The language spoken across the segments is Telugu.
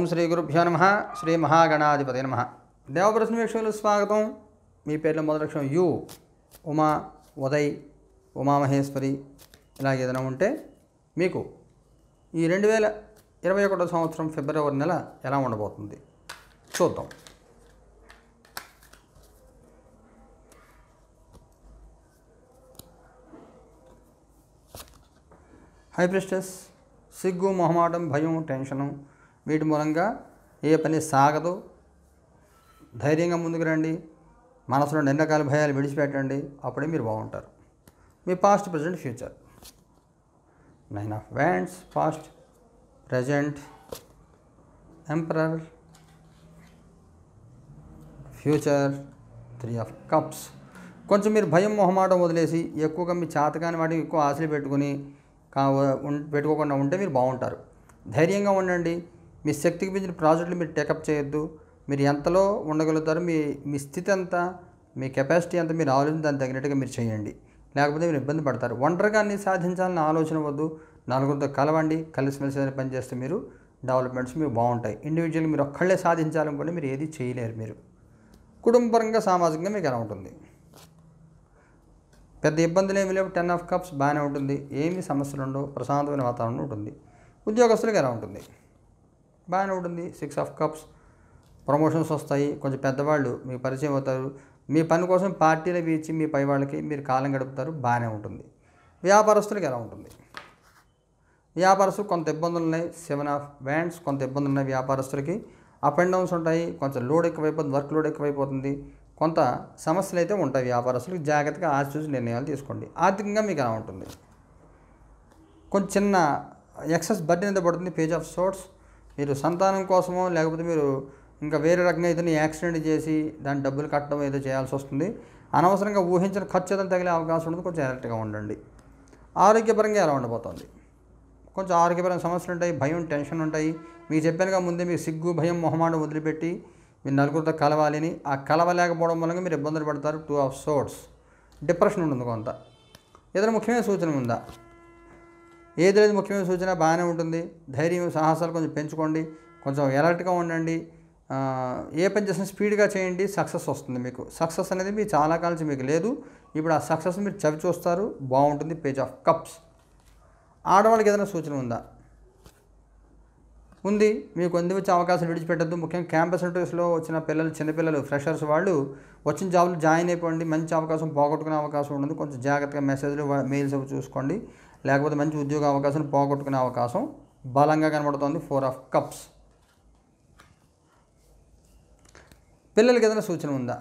ఓం శ్రీ గురుభ్యో నమ శ్రీ మహాగణాధిపతి నమ దేవప్రశ్న వీక్షకులు స్వాగతం మీ పేర్లో మొదటి అక్షరం యు ఉమా ఉదయ్ ఉమామహేశ్వరి ఇలా ఏదైనా ఉంటే మీకు ఈ రెండు వేల ఇరవై ఒకటో సంవత్సరం ఫిబ్రవరి నెల ఎలా ఉండబోతుంది చూద్దాం హైప్రెస్టెస్ సిగ్గు మొహమాటం భయం టెన్షను వీటి మూలంగా ఏ పని సాగదు ధైర్యంగా ముందుకు రండి మనసులో ఎన్ని భయాలు విడిచిపెట్టండి అప్పుడే మీరు బాగుంటారు మీ past present future nine of wands past present emperor future three of cups కొంచెం మీరు భయం మొహమాటం వదిలేసి ఎక్కువగా మీ చేతకాని వాటికి ఎక్కువ ఆశలు పెట్టుకుని పెట్టుకోకుండా ఉంటే మీరు బాగుంటారు ధైర్యంగా ఉండండి మీ శక్తికి మించిన ప్రాజెక్టులు మీరు టేకప్ చేయొద్దు మీరు ఎంతలో ఉండగలుగుతారో మీ మీ స్థితి ఎంత మీ కెపాసిటీ ఎంత మీరు ఆలోచించి దానికి తగినట్టుగా మీరు చేయండి లేకపోతే మీరు ఇబ్బంది పడతారు ఒంటరిగా అన్ని సాధించాలని ఆలోచన వద్దు నలుగురితో కలవండి కలిసిమెలిసి పనిచేస్తే మీరు డెవలప్మెంట్స్ మీకు బాగుంటాయి ఇండివిజువల్గా మీరు ఒక్కళ్ళే సాధించాలనుకుంటే మీరు ఏది చేయలేరు మీరు కుటుంబపరంగా సామాజికంగా మీకు ఎలా ఉంటుంది పెద్ద ఇబ్బందులు ఏమి లేవు టెన్ ఆఫ్ కప్స్ బాగానే ఉంటుంది ఏమి సమస్యలు ఉండవు ప్రశాంతమైన వాతావరణం ఉంటుంది ఉద్యోగస్తులకు ఎలా ఉంటుంది బాగానే ఉంటుంది సిక్స్ ఆఫ్ కప్స్ ప్రమోషన్స్ వస్తాయి కొంచెం పెద్దవాళ్ళు మీకు పరిచయం అవుతారు మీ పని కోసం పార్టీలు ఇచ్చి మీ పై వాళ్ళకి మీరు కాలం గడుపుతారు బాగానే ఉంటుంది వ్యాపారస్తులకి ఎలా ఉంటుంది వ్యాపారస్తులు కొంత ఇబ్బందులు ఉన్నాయి సెవెన్ ఆఫ్ వ్యాండ్స్ కొంత ఇబ్బందులు ఉన్నాయి వ్యాపారస్తులకి అప్ అండ్ డౌన్స్ ఉంటాయి కొంచెం లోడ్ ఎక్కువైపోతుంది వర్క్ లోడ్ ఎక్కువైపోతుంది కొంత సమస్యలు అయితే ఉంటాయి వ్యాపారస్తులకు జాగ్రత్తగా ఆచి చూసి నిర్ణయాలు తీసుకోండి ఆర్థికంగా మీకు ఎలా ఉంటుంది కొంచెం చిన్న ఎక్సెస్ బడ్డీ అనేది పడుతుంది పేజ్ ఆఫ్ సోట్స్ మీరు సంతానం కోసమో లేకపోతే మీరు ఇంకా వేరే రకంగా ఏదైనా యాక్సిడెంట్ చేసి దాని డబ్బులు కట్టడం ఏదో చేయాల్సి వస్తుంది అనవసరంగా ఊహించిన ఖర్చు ఏదైనా తగిలే అవకాశం ఉంటుంది కొంచెం అలర్ట్గా ఉండండి ఆరోగ్యపరంగా ఎలా ఉండబోతోంది కొంచెం ఆరోగ్యపరమైన సమస్యలు ఉంటాయి భయం టెన్షన్ ఉంటాయి మీకు చెప్పానుగా ముందే మీకు సిగ్గు భయం మొహమాటం వదిలిపెట్టి మీరు నలుగురితో కలవాలని ఆ కలవలేకపోవడం వల్ల మీరు ఇబ్బందులు పడతారు టూ ఆఫ్ సోర్స్ డిప్రెషన్ ఉంటుంది కొంత ఏదైనా ముఖ్యమైన సూచన ఉందా ఏది లేదు ముఖ్యమైన సూచన బాగానే ఉంటుంది ధైర్యం సాహసాలు కొంచెం పెంచుకోండి కొంచెం ఎలర్ట్గా ఉండండి ఏ పని చేసినా స్పీడ్గా చేయండి సక్సెస్ వస్తుంది మీకు సక్సెస్ అనేది మీ చాలా కాలం మీకు లేదు ఇప్పుడు ఆ సక్సెస్ మీరు చవి చూస్తారు బాగుంటుంది పేజ్ ఆఫ్ కప్స్ ఆడవాళ్ళకి ఏదైనా సూచన ఉందా ఉంది మీకు వచ్చే అవకాశం విడిచిపెట్టద్దు ముఖ్యంగా క్యాంపస్ ఇంటర్వ్యూస్లో వచ్చిన పిల్లలు చిన్నపిల్లలు ఫ్రెషర్స్ వాళ్ళు వచ్చిన జాబ్లు జాయిన్ అయిపోండి మంచి అవకాశం పోగొట్టుకునే అవకాశం ఉండదు కొంచెం జాగ్రత్తగా మెసేజ్లు మెయిల్స్ అవి చూసుకోండి లేకపోతే మంచి ఉద్యోగ అవకాశం పోగొట్టుకునే అవకాశం బలంగా కనబడుతోంది ఫోర్ ఆఫ్ కప్స్ పిల్లలకి ఏదైనా సూచన ఉందా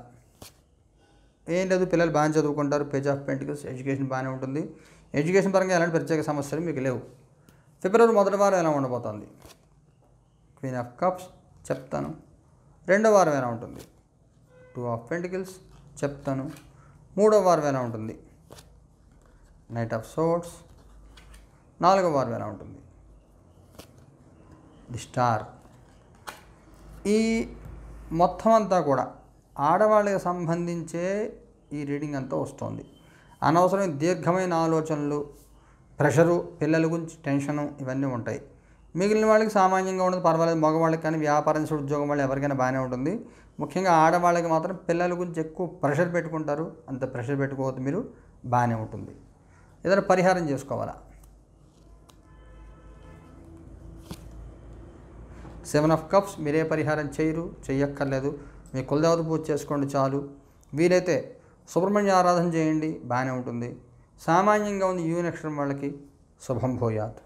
ఏం లేదు పిల్లలు బాగా చదువుకుంటారు పేజ్ ఆఫ్ పెంటికల్స్ ఎడ్యుకేషన్ బాగానే ఉంటుంది ఎడ్యుకేషన్ పరంగా ఎలాంటి ప్రత్యేక సమస్యలు మీకు లేవు ఫిబ్రవరి మొదటి వారం ఎలా ఉండబోతోంది క్వీన్ ఆఫ్ కప్స్ చెప్తాను రెండో వారం ఎలా ఉంటుంది టూ ఆఫ్ పెంటికల్స్ చెప్తాను మూడో వారం ఎలా ఉంటుంది నైట్ ఆఫ్ సోట్స్ నాలుగో వారం ఎలా ఉంటుంది ది స్టార్ ఈ మొత్తం అంతా కూడా ఆడవాళ్ళకి సంబంధించే ఈ రీడింగ్ అంతా వస్తుంది అనవసరమైన దీర్ఘమైన ఆలోచనలు ప్రెషరు పిల్లల గురించి టెన్షను ఇవన్నీ ఉంటాయి మిగిలిన వాళ్ళకి సామాన్యంగా ఉండదు పర్వాలేదు మగవాళ్ళకి కానీ వ్యాపారం ఉద్యోగం వాళ్ళు ఎవరికైనా బాగానే ఉంటుంది ముఖ్యంగా ఆడవాళ్ళకి మాత్రం పిల్లల గురించి ఎక్కువ ప్రెషర్ పెట్టుకుంటారు అంత ప్రెషర్ పెట్టుకోవద్దు మీరు బాగానే ఉంటుంది ఏదైనా పరిహారం చేసుకోవాలా సెవెన్ ఆఫ్ కప్స్ మీరే పరిహారం చేయరు చెయ్యక్కర్లేదు మీ కులదేవత పూజ చేసుకోండి చాలు వీలైతే సుబ్రహ్మణ్య ఆరాధన చేయండి బాగానే ఉంటుంది సామాన్యంగా ఉంది యూనక్షరం వాళ్ళకి శుభం భూయాత్